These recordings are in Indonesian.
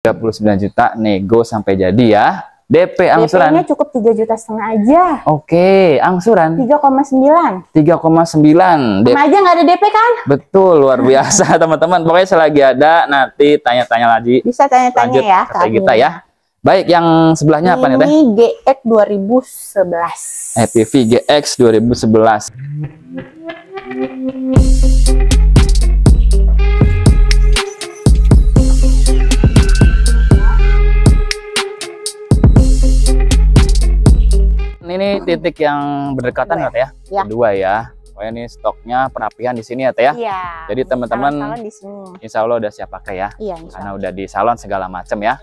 39 juta nego sampai jadi ya. DP angsuran. DP-nya cukup 3 juta setengah aja. Oke, angsuran. 3,9. 3,9. DP aja nggak ada DP kan? Betul, luar biasa teman-teman. Pokoknya selagi ada nanti tanya-tanya lagi. Bisa tanya-tanya ya kami. kita ya. Baik, yang sebelahnya Ini apa nih Teh? Ini GX 2011. EPV GX 2011. titik yang berdekatan ya, Teh ya. Kedua ya. Oh ini stoknya perapihan di sini ya Teh ya. Iya. Jadi teman-teman Insya Allah udah siap pakai ya. Iya. Karena udah di salon segala macam ya.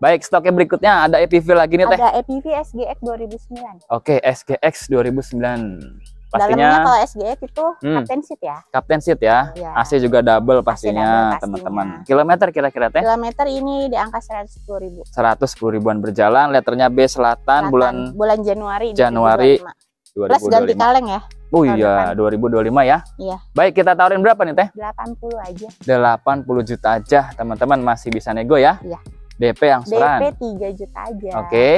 Baik, stoknya berikutnya ada EPV lagi nih Teh. Ada EPV SGX 2009. Oke, SGX 2009. Pastinya Dalamnya kalau SGX itu hmm, captain seat ya. Captain seat ya. ya. AC juga double pastinya teman-teman. Kilometer kira-kira teh? Kilometer ini di angka 110 ribu. 110 ribuan berjalan. Letternya B Selatan, Selatan bulan bulan Januari. Januari 2025. Plus ganti kaleng ya. Oh iya, 2025 ya. Iya. Baik, kita tawarin berapa nih, Teh? 80 aja. 80 juta aja, teman-teman masih bisa nego ya. Iya. DP angsuran. DP 3 juta aja. Oke. Okay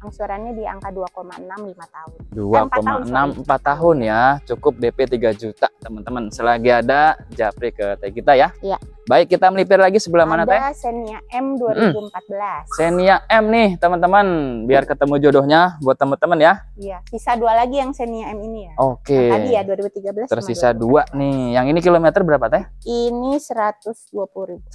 angsurannya di angka 2,6 5 tahun. 2,6 4 eh, tahun ya. Cukup DP 3 juta, teman-teman. Selagi ada japri ke kita ya. Iya. Baik, kita melipir lagi sebelah Ada mana teh? Senia M 2014. Hmm. M nih, teman-teman, biar ketemu jodohnya buat teman-teman ya. Iya, sisa dua lagi yang Senia M ini ya. Oke. Okay. tadi ya 2013. Tersisa dua nih. Yang ini kilometer berapa teh? Ini 120 ribu. 120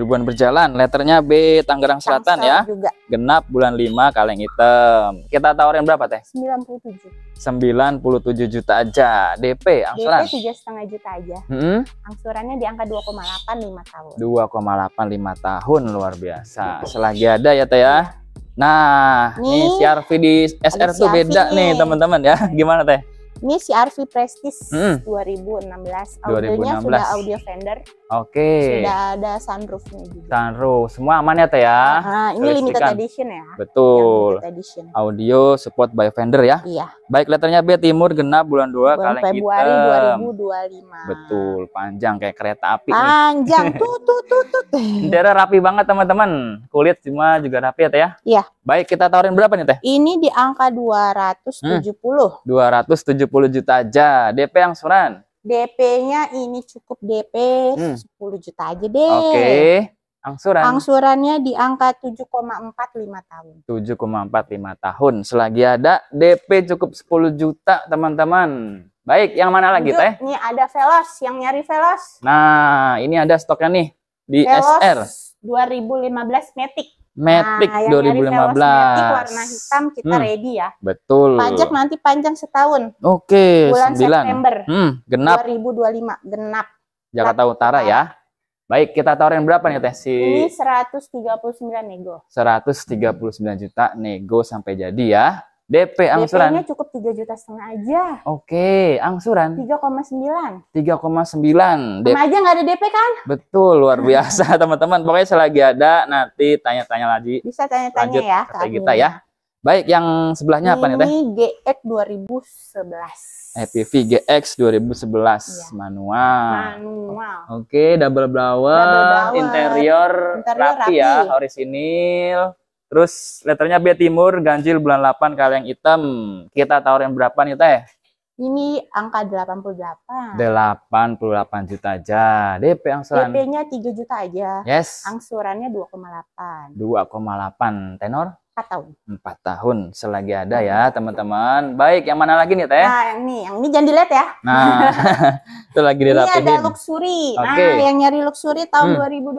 ribuan berjalan. Letternya B Tangerang Selatan Tangsel ya. Juga. Genap bulan 5 kaleng hitam. Kita tawarin berapa teh? 97. 97 juta aja. DP angsuran. DP tiga setengah juta aja. Hmm? Angsurannya di angka 2,8 lima tahun. delapan lima tahun luar biasa. Selagi ada ya Teh ya. Nah, nih, nih CRV di SR tuh beda nih teman-teman ya. Gimana Teh? si RV Prestige hmm. 2016. Audionya 2016. sudah audio fender. Oke. Okay. Sudah ada sunroofnya juga. Sunroof. Semua aman ya Teh ya? Nah, ini limited edition ya. Betul. limited edition. Audio support by fender ya? Iya. Baik letternya B Timur genap bulan 2 bulan kaleng Februari hitam. 2025. Betul, panjang kayak kereta api. Panjang. tuh Tut tut tut rapi banget teman-teman. Kulit semua juga rapi ya Teh ya? Iya. Baik, kita tawarin berapa nih Teh? Ini di angka 270. Hmm, 270 juta aja. DP yang Suran? DP-nya ini cukup DP hmm. 10 juta aja deh. Oke. Okay. Angsuran. Angsurannya di angka 7,45 tahun. 7,45 tahun. Selagi ada DP cukup 10 juta, teman-teman. Baik, yang mana lagi, Teh? Ini ada Velos, yang nyari Velos. Nah, ini ada stoknya nih di Velos SR 2015 Matic. Matic nah, 2015. Matic warna hitam kita hmm. ready ya. Betul. Pajak nanti panjang setahun. Oke, okay, bulan 9. September. Hmm, genap 2025, genap. Jakarta Utara ya. Baik, kita tawarin berapa nih Teh si Ini 139 nego. 139 juta nego sampai jadi ya. DP angsuran. DP-nya cukup tiga juta setengah aja. Oke, angsuran. 3,9. 3,9. DP aja nggak ada DP kan? Betul, luar biasa teman-teman. Pokoknya selagi ada nanti tanya-tanya lagi. Bisa tanya-tanya ya. Kami. kita ya. Baik, yang sebelahnya Ini apa nih Teh? GX 2011. EPV GX 2011 iya. manual. Manual. Oke, double blower, double blower. Interior, interior rapi, ya, rapi ya, orisinil Terus letternya B Timur, ganjil bulan 8 yang hitam. Kita tahu yang berapa nih Teh? Ini angka 88. 88 juta aja. DP angsuran. DP-nya 3 juta aja. Yes. Angsurannya 2,8. 2,8. Tenor? empat tahun. empat tahun selagi ada ya teman-teman. Baik, yang mana lagi nih Teh? Nah, yang ini, yang ini jangan dilihat ya. Nah, itu lagi dirapihin. Ini ada luxury. Okay. Nah, yang nyari luxury tahun hmm.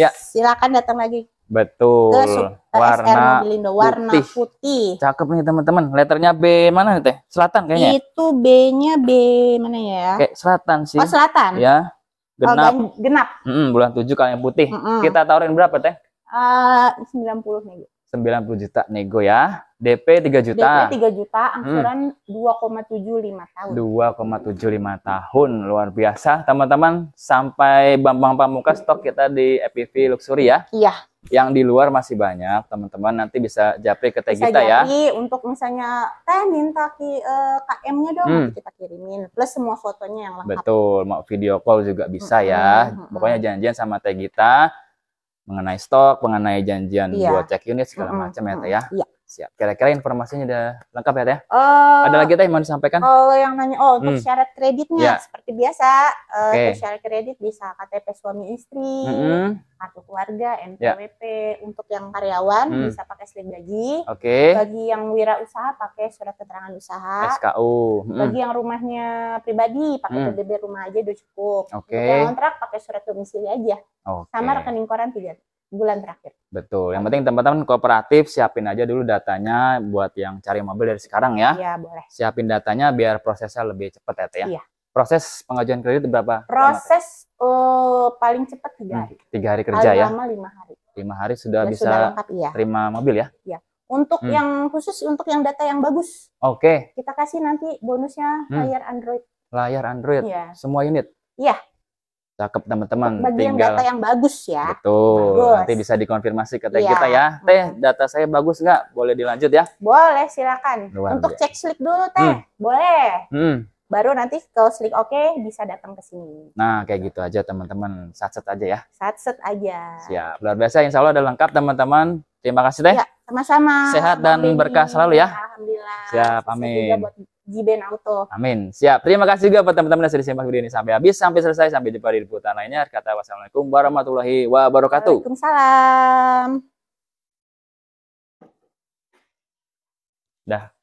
2012. Ya. Silakan datang lagi. Betul. Ke eh, warna Mobilindo. warna putih. putih. Cakep nih teman-teman. Letternya B mana nih Teh? Selatan kayaknya. Ya? Itu B-nya B mana ya? Kayak selatan sih. Oh, selatan. Ya. Genap. Oh, genap. Mm -mm, bulan 7 kalian putih. Mm -mm. Kita tawarin berapa Teh? Eh, uh, 90 nih. 90 juta nego ya. DP 3 juta. DP 3 juta, hmm. angsuran hmm. 2,75 tahun. 2,75 tahun, luar biasa. Teman-teman, sampai Bambang pamuka stok kita di EPV Luxury ya. Iya. Yang di luar masih banyak, teman-teman nanti bisa japri ke teh kita ya. Bisa untuk misalnya teh minta ki, uh, eh, KM-nya dong hmm. kita kirimin plus semua fotonya yang lengkap. Betul, mau video call juga bisa hmm. ya. Hmm. hmm, hmm. Pokoknya janjian sama teh kita mengenai stok, mengenai janjian yeah. buat cek unit segala mm -hmm. macam ya Teh ya. Yeah. Siap. Kira-kira informasinya udah lengkap ya Teh? Uh, Ada lagi Teh yang mau disampaikan? Kalau yang nanya, oh untuk hmm. syarat kreditnya, yeah. seperti biasa, uh, eh, okay. untuk syarat kredit bisa KTP suami istri, mm -hmm. kartu keluarga, ya. NPWP. Yeah. Untuk yang karyawan hmm. bisa pakai slip gaji. Oke. Okay. Bagi yang wirausaha pakai surat keterangan usaha. SKU. Mm. Bagi yang rumahnya pribadi pakai mm. PDB rumah aja udah cukup. Oke. Okay. Untuk yang kontrak pakai surat domisili aja. Okay. Sama rekening koran tidak bulan terakhir. Betul. Yang penting teman-teman kooperatif siapin aja dulu datanya buat yang cari mobil dari sekarang ya. Iya, boleh. Siapin datanya biar prosesnya lebih cepat ya, ya, Iya. Proses pengajuan kredit berapa? Proses uh, paling cepat tiga hmm, hari. Hmm, tiga hari kerja paling ya. Lama lima hari. Lima hari sudah ya, bisa sudah lengkap, iya. terima mobil ya. Iya. Untuk hmm. yang khusus untuk yang data yang bagus. Oke. Okay. Kita kasih nanti bonusnya hmm. layar Android. Layar Android. Iya. Semua unit. Iya. Cakep teman-teman. Tinggal. data yang bagus ya. Betul. Nanti bisa dikonfirmasi ke iya. teh ya. kita ya. Teh, data saya bagus nggak? Boleh dilanjut ya? Boleh, silakan. Luar Untuk dia. cek slip dulu teh, hmm. boleh. Hmm. Baru nanti kalau slip oke okay, bisa datang ke sini. Nah, kayak gitu aja teman-teman. Satset aja ya. Satset aja. Siap. Luar biasa. Insya Allah udah lengkap teman-teman. Terima kasih teh. Ya, sama-sama. Sehat dan berkah selalu ya. Alhamdulillah. Siap, amin. Jiben Auto. Amin. Siap. Terima kasih juga buat teman-teman yang sudah simak video ini sampai habis, sampai selesai, sampai jumpa di liputan lainnya. Kata wassalamualaikum warahmatullahi wabarakatuh. Waalaikumsalam. Dah.